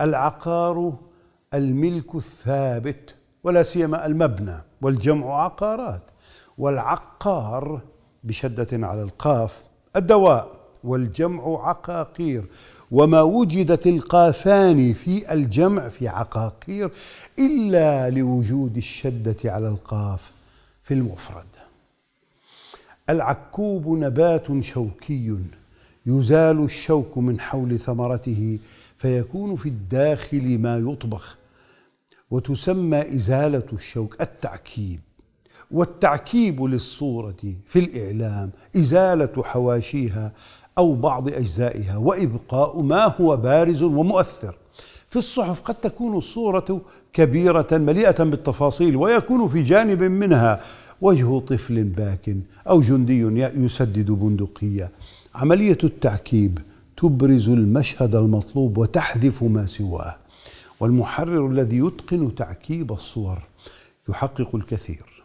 العقار الملك الثابت ولا سيما المبنى والجمع عقارات والعقار بشدة على القاف الدواء والجمع عقاقير وما وجدت القافان في الجمع في عقاقير إلا لوجود الشدة على القاف في المفرد العكوب نبات شوكي يزال الشوك من حول ثمرته فيكون في الداخل ما يطبخ وتسمى ازاله الشوك التعكيب والتعكيب للصوره في الاعلام ازاله حواشيها او بعض اجزائها وابقاء ما هو بارز ومؤثر في الصحف قد تكون الصوره كبيره مليئه بالتفاصيل ويكون في جانب منها وجه طفل باك او جندي يسدد بندقيه عملية التعكيب تبرز المشهد المطلوب وتحذف ما سواه والمحرر الذي يتقن تعكيب الصور يحقق الكثير